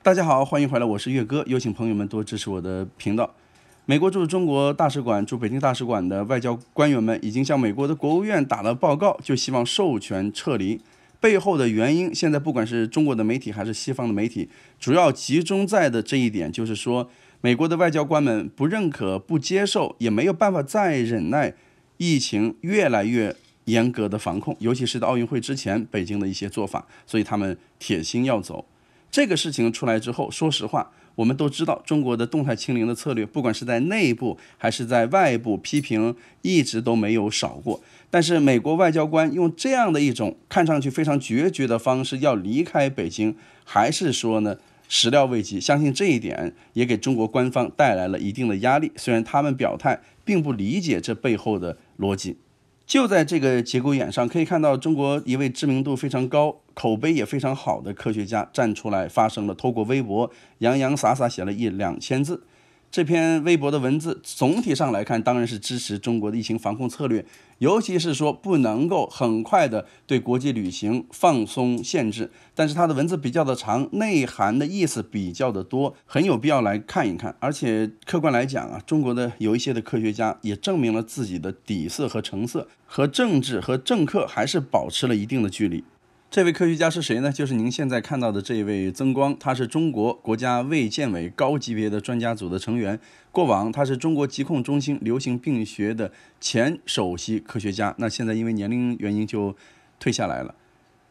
大家好，欢迎回来，我是岳哥，有请朋友们多支持我的频道。美国驻中国大使馆、驻北京大使馆的外交官员们已经向美国的国务院打了报告，就希望授权撤离。背后的原因，现在不管是中国的媒体还是西方的媒体，主要集中在的这一点，就是说美国的外交官们不认可、不接受，也没有办法再忍耐疫情越来越严格的防控，尤其是在奥运会之前北京的一些做法，所以他们铁心要走。这个事情出来之后，说实话，我们都知道中国的动态清零的策略，不管是在内部还是在外部，批评一直都没有少过。但是美国外交官用这样的一种看上去非常决绝的方式要离开北京，还是说呢，始料未及。相信这一点也给中国官方带来了一定的压力，虽然他们表态并不理解这背后的逻辑。就在这个节骨眼上，可以看到中国一位知名度非常高、口碑也非常好的科学家站出来发声了，透过微博洋洋洒洒写了一两千字。这篇微博的文字总体上来看，当然是支持中国的疫情防控策略，尤其是说不能够很快的对国际旅行放松限制。但是它的文字比较的长，内涵的意思比较的多，很有必要来看一看。而且客观来讲啊，中国的有一些的科学家也证明了自己的底色和成色，和政治和政客还是保持了一定的距离。这位科学家是谁呢？就是您现在看到的这一位曾光，他是中国国家卫健委高级别的专家组的成员。过往他是中国疾控中心流行病学的前首席科学家，那现在因为年龄原因就退下来了。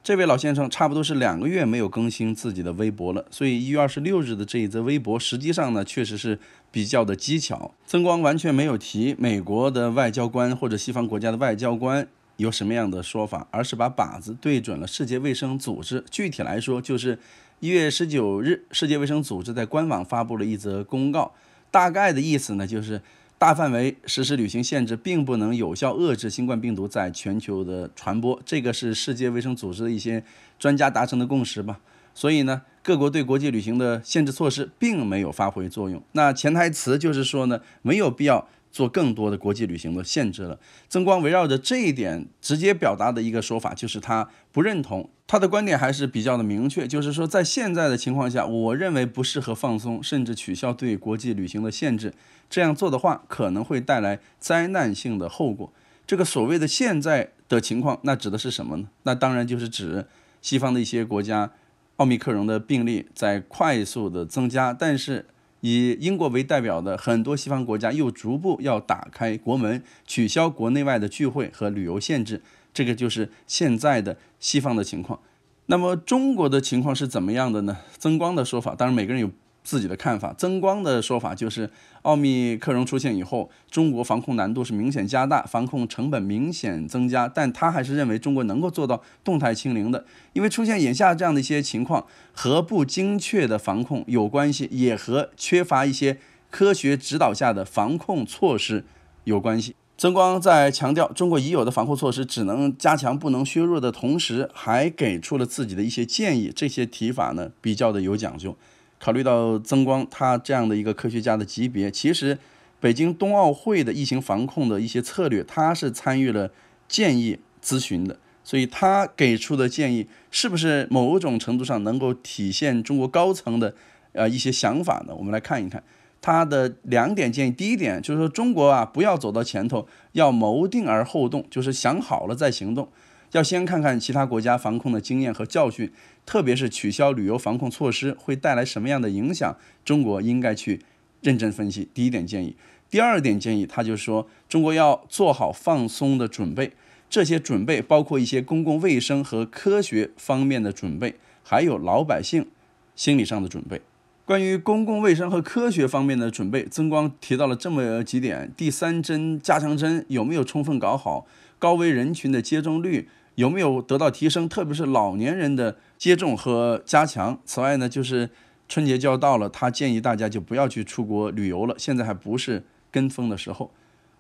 这位老先生差不多是两个月没有更新自己的微博了，所以一月二十六日的这一则微博，实际上呢确实是比较的蹊巧。曾光完全没有提美国的外交官或者西方国家的外交官。有什么样的说法？而是把靶子对准了世界卫生组织。具体来说，就是一月十九日，世界卫生组织在官网发布了一则公告，大概的意思呢，就是大范围实施旅行限制并不能有效遏制新冠病毒在全球的传播。这个是世界卫生组织的一些专家达成的共识吧。所以呢，各国对国际旅行的限制措施并没有发挥作用。那潜台词就是说呢，没有必要。做更多的国际旅行的限制了。曾光围绕着这一点直接表达的一个说法，就是他不认同。他的观点还是比较的明确，就是说在现在的情况下，我认为不适合放松甚至取消对国际旅行的限制。这样做的话，可能会带来灾难性的后果。这个所谓的现在的情况，那指的是什么呢？那当然就是指西方的一些国家，奥密克戎的病例在快速的增加，但是。以英国为代表的很多西方国家又逐步要打开国门，取消国内外的聚会和旅游限制，这个就是现在的西方的情况。那么中国的情况是怎么样的呢？增光的说法，当然每个人有。自己的看法，曾光的说法就是，奥密克戎出现以后，中国防控难度是明显加大，防控成本明显增加。但他还是认为中国能够做到动态清零的，因为出现眼下这样的一些情况，和不精确的防控有关系，也和缺乏一些科学指导下的防控措施有关系。曾光在强调中国已有的防控措施只能加强不能削弱的同时，还给出了自己的一些建议，这些提法呢比较的有讲究。考虑到曾光他这样的一个科学家的级别，其实北京冬奥会的疫情防控的一些策略，他是参与了建议咨询的，所以他给出的建议是不是某种程度上能够体现中国高层的呃一些想法呢？我们来看一看他的两点建议。第一点就是说，中国啊，不要走到前头，要谋定而后动，就是想好了再行动。要先看看其他国家防控的经验和教训，特别是取消旅游防控措施会带来什么样的影响，中国应该去认真分析。第一点建议，第二点建议，他就说中国要做好放松的准备，这些准备包括一些公共卫生和科学方面的准备，还有老百姓心理上的准备。关于公共卫生和科学方面的准备，曾光提到了这么几点：第三针加强针有没有充分搞好？高危人群的接种率有没有得到提升？特别是老年人的接种和加强。此外呢，就是春节就要到了，他建议大家就不要去出国旅游了，现在还不是跟风的时候。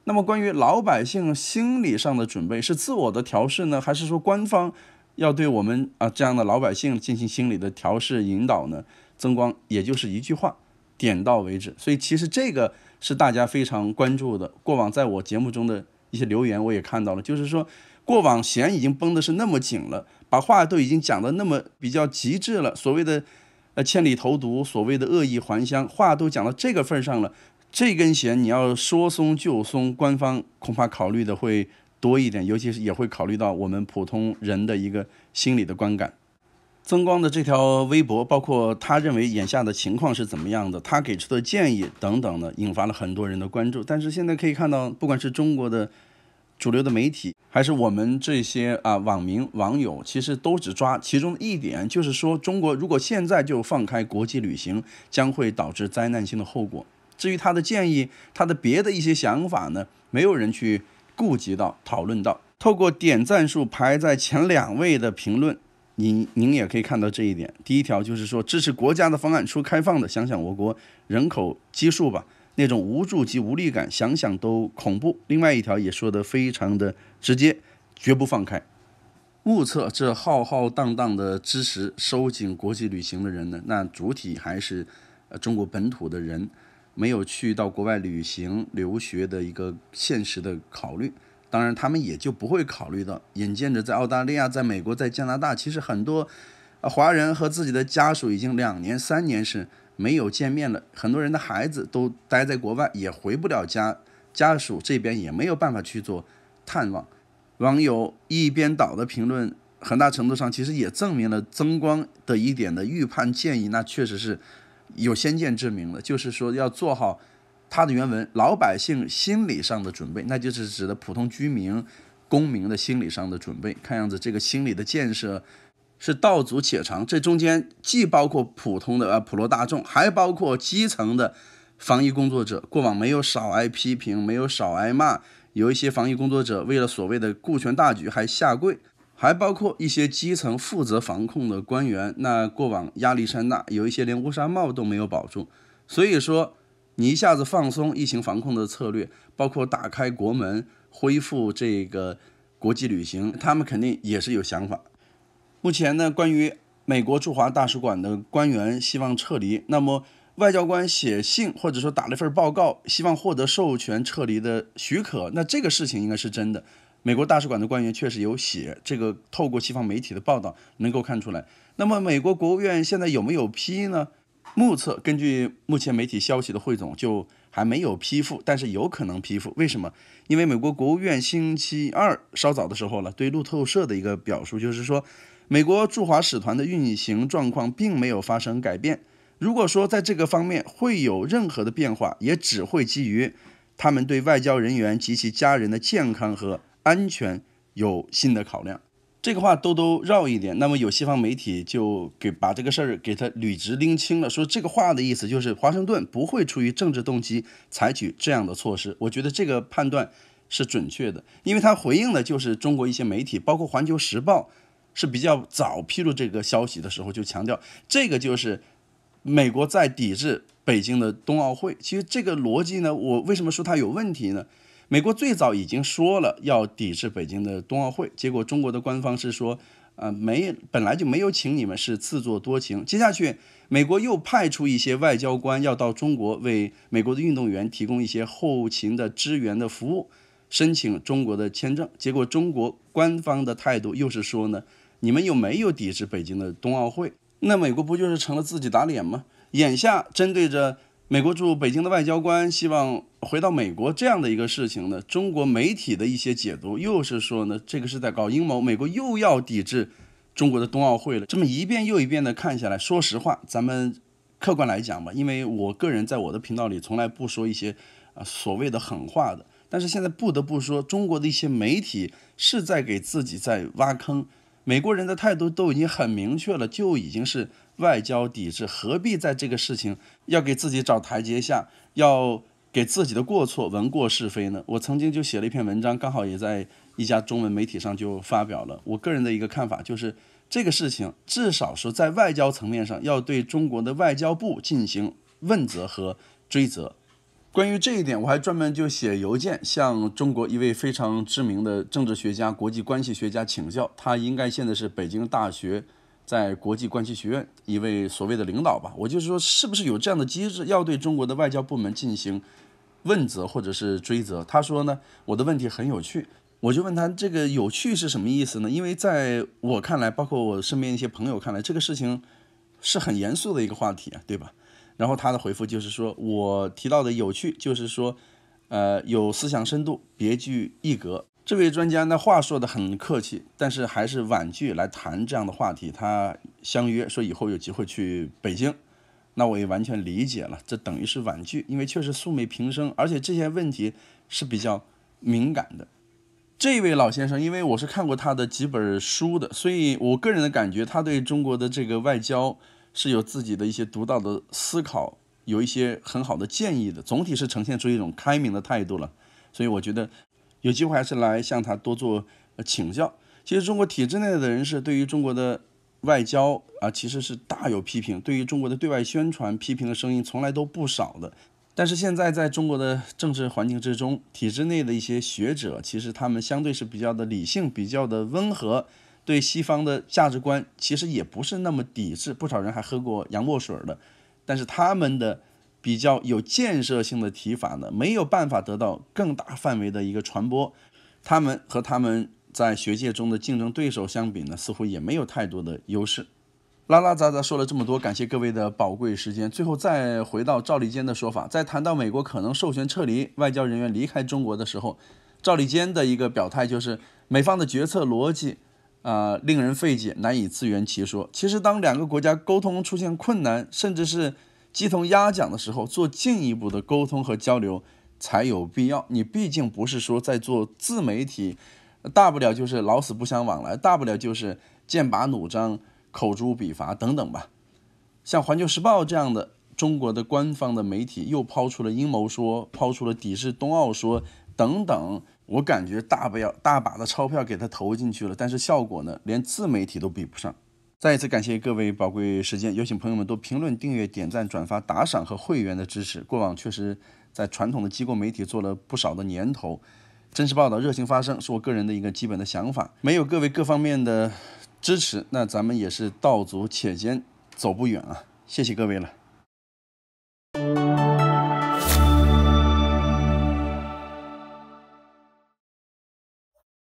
那么关于老百姓心理上的准备，是自我的调试呢，还是说官方要对我们啊这样的老百姓进行心理的调试引导呢？增光也就是一句话，点到为止。所以其实这个是大家非常关注的。过往在我节目中的。一些留言我也看到了，就是说过往弦已经绷的是那么紧了，把话都已经讲得那么比较极致了。所谓的“呃千里投毒”，所谓的“恶意还乡”，话都讲到这个份上了，这根弦你要说松就松，官方恐怕考虑的会多一点，尤其是也会考虑到我们普通人的一个心理的观感。曾光的这条微博，包括他认为眼下的情况是怎么样的，他给出的建议等等呢，引发了很多人的关注。但是现在可以看到，不管是中国的主流的媒体，还是我们这些啊网民网友，其实都只抓其中一点，就是说中国如果现在就放开国际旅行，将会导致灾难性的后果。至于他的建议，他的别的一些想法呢，没有人去顾及到、讨论到。透过点赞数排在前两位的评论。您您也可以看到这一点，第一条就是说支持国家的方案，出开放的，想想我国人口基数吧，那种无助及无力感，想想都恐怖。另外一条也说的非常的直接，绝不放开。目测这浩浩荡荡的支持收紧国际旅行的人呢，那主体还是，呃，中国本土的人，没有去到国外旅行、留学的一个现实的考虑。当然，他们也就不会考虑到。眼见着在澳大利亚、在美国、在加拿大，其实很多，华人和自己的家属已经两年、三年是没有见面了。很多人的孩子都待在国外，也回不了家，家属这边也没有办法去做探望。网友一边倒的评论，很大程度上其实也证明了曾光的一点的预判建议，那确实是有先见之明的，就是说要做好。他的原文，老百姓心理上的准备，那就是指的普通居民、公民的心理上的准备。看样子，这个心理的建设是道阻且长。这中间既包括普通的呃普罗大众，还包括基层的防疫工作者。过往没有少挨批评，没有少挨骂。有一些防疫工作者为了所谓的顾全大局还下跪，还包括一些基层负责防控的官员。那过往压力山大，有一些连乌纱帽都没有保住。所以说。你一下子放松疫情防控的策略，包括打开国门、恢复这个国际旅行，他们肯定也是有想法。目前呢，关于美国驻华大使馆的官员希望撤离，那么外交官写信或者说打了一份报告，希望获得授权撤离的许可，那这个事情应该是真的。美国大使馆的官员确实有写，这个透过西方媒体的报道能够看出来。那么美国国务院现在有没有批呢？目测，根据目前媒体消息的汇总，就还没有批复，但是有可能批复。为什么？因为美国国务院星期二稍早的时候呢，对路透社的一个表述就是说，美国驻华使团的运行状况并没有发生改变。如果说在这个方面会有任何的变化，也只会基于他们对外交人员及其家人的健康和安全有新的考量。这个话兜兜绕一点，那么有西方媒体就给把这个事儿给他捋直拎清了，说这个话的意思就是华盛顿不会出于政治动机采取这样的措施。我觉得这个判断是准确的，因为他回应的就是中国一些媒体，包括《环球时报》，是比较早披露这个消息的时候就强调，这个就是美国在抵制北京的冬奥会。其实这个逻辑呢，我为什么说它有问题呢？美国最早已经说了要抵制北京的冬奥会，结果中国的官方是说，呃，没本来就没有请你们是自作多情。接下去，美国又派出一些外交官要到中国为美国的运动员提供一些后勤的支援的服务，申请中国的签证，结果中国官方的态度又是说呢，你们又没有抵制北京的冬奥会，那美国不就是成了自己打脸吗？眼下针对着。美国驻北京的外交官希望回到美国这样的一个事情呢，中国媒体的一些解读又是说呢，这个是在搞阴谋，美国又要抵制中国的冬奥会了。这么一遍又一遍的看下来，说实话，咱们客观来讲吧，因为我个人在我的频道里从来不说一些啊所谓的狠话的，但是现在不得不说，中国的一些媒体是在给自己在挖坑。美国人的态度都已经很明确了，就已经是。外交抵制何必在这个事情要给自己找台阶下，要给自己的过错闻过是非呢？我曾经就写了一篇文章，刚好也在一家中文媒体上就发表了我个人的一个看法，就是这个事情至少说在外交层面上要对中国的外交部进行问责和追责。关于这一点，我还专门就写邮件向中国一位非常知名的政治学家、国际关系学家请教，他应该现在是北京大学。在国际关系学院一位所谓的领导吧，我就是说，是不是有这样的机制要对中国的外交部门进行问责或者是追责？他说呢，我的问题很有趣，我就问他这个有趣是什么意思呢？因为在我看来，包括我身边一些朋友看来，这个事情是很严肃的一个话题啊，对吧？然后他的回复就是说我提到的有趣，就是说，呃，有思想深度，别具一格。这位专家呢话说的很客气，但是还是婉拒来谈这样的话题。他相约说以后有机会去北京，那我也完全理解了，这等于是婉拒，因为确实素昧平生，而且这些问题是比较敏感的。这位老先生，因为我是看过他的几本书的，所以我个人的感觉，他对中国的这个外交是有自己的一些独到的思考，有一些很好的建议的，总体是呈现出一种开明的态度了。所以我觉得。有机会还是来向他多做请教。其实中国体制内的人士对于中国的外交啊，其实是大有批评；对于中国的对外宣传，批评的声音从来都不少的。但是现在在中国的政治环境之中，体制内的一些学者，其实他们相对是比较的理性、比较的温和，对西方的价值观其实也不是那么抵制。不少人还喝过洋墨水的，但是他们的。比较有建设性的提法呢，没有办法得到更大范围的一个传播。他们和他们在学界中的竞争对手相比呢，似乎也没有太多的优势。拉拉杂杂说了这么多，感谢各位的宝贵时间。最后再回到赵立坚的说法，在谈到美国可能授权撤离外交人员离开中国的时候，赵立坚的一个表态就是，美方的决策逻辑，啊，令人费解，难以自圆其说。其实，当两个国家沟通出现困难，甚至是鸡同鸭讲的时候，做进一步的沟通和交流才有必要。你毕竟不是说在做自媒体，大不了就是老死不相往来，大不了就是剑拔弩张、口诛笔伐等等吧。像《环球时报》这样的中国的官方的媒体，又抛出了阴谋说，抛出了抵制冬奥说等等，我感觉大不要大把的钞票给他投进去了，但是效果呢，连自媒体都比不上。再一次感谢各位宝贵时间，有请朋友们多评论、订阅、点赞、转发、打赏和会员的支持。过往确实，在传统的机构媒体做了不少的年头，真实报道、热情发声，是我个人的一个基本的想法。没有各位各方面的支持，那咱们也是道阻且艰，走不远啊！谢谢各位了。